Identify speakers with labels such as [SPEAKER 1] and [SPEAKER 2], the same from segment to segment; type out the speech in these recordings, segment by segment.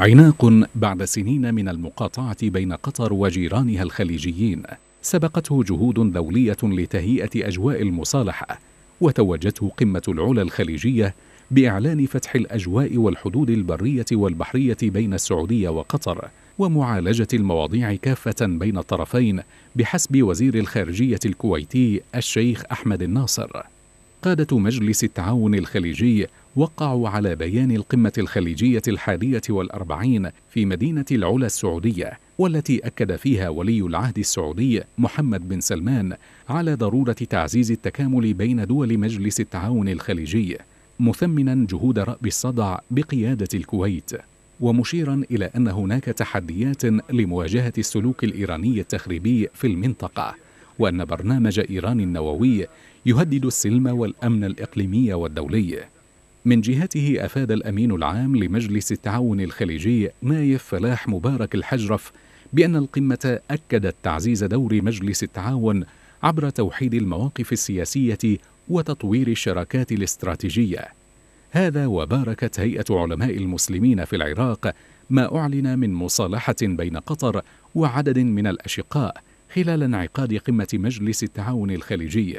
[SPEAKER 1] عناق بعد سنين من المقاطعة بين قطر وجيرانها الخليجيين سبقته جهود دولية لتهيئة أجواء المصالحة وتوجته قمة العلا الخليجية بإعلان فتح الأجواء والحدود البرية والبحرية بين السعودية وقطر ومعالجة المواضيع كافة بين الطرفين بحسب وزير الخارجية الكويتي الشيخ أحمد الناصر قادة مجلس التعاون الخليجي وقعوا على بيان القمة الخليجية الحادية والأربعين في مدينة العلا السعودية والتي أكد فيها ولي العهد السعودي محمد بن سلمان على ضرورة تعزيز التكامل بين دول مجلس التعاون الخليجي مثمنا جهود رأب الصدع بقيادة الكويت ومشيرا إلى أن هناك تحديات لمواجهة السلوك الإيراني التخريبي في المنطقة وأن برنامج إيران النووي يهدد السلم والأمن الإقليمي والدولي من جهته أفاد الأمين العام لمجلس التعاون الخليجي نايف فلاح مبارك الحجرف بأن القمة أكدت تعزيز دور مجلس التعاون عبر توحيد المواقف السياسية وتطوير الشراكات الاستراتيجية. هذا وباركت هيئة علماء المسلمين في العراق ما أعلن من مصالحة بين قطر وعدد من الأشقاء خلال انعقاد قمة مجلس التعاون الخليجي،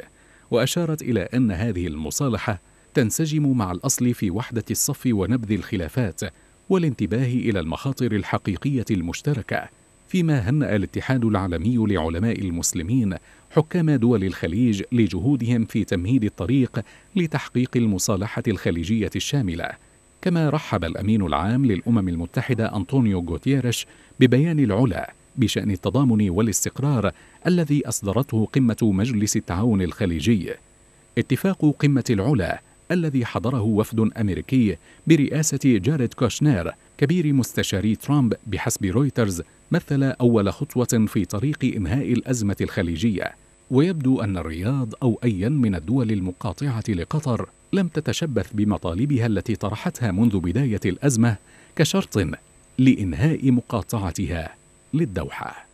[SPEAKER 1] وأشارت إلى أن هذه المصالحة تنسجم مع الأصل في وحدة الصف ونبذ الخلافات والانتباه إلى المخاطر الحقيقية المشتركة فيما هنأ الاتحاد العالمي لعلماء المسلمين حكام دول الخليج لجهودهم في تمهيد الطريق لتحقيق المصالحة الخليجية الشاملة كما رحب الأمين العام للأمم المتحدة أنطونيو غوتيريش ببيان العلا بشأن التضامن والاستقرار الذي أصدرته قمة مجلس التعاون الخليجي اتفاق قمة العلا الذي حضره وفد أمريكي برئاسة جاريد كوشنير كبير مستشاري ترامب بحسب رويترز مثل أول خطوة في طريق إنهاء الأزمة الخليجية ويبدو أن الرياض أو أيا من الدول المقاطعة لقطر لم تتشبث بمطالبها التي طرحتها منذ بداية الأزمة كشرط لإنهاء مقاطعتها للدوحة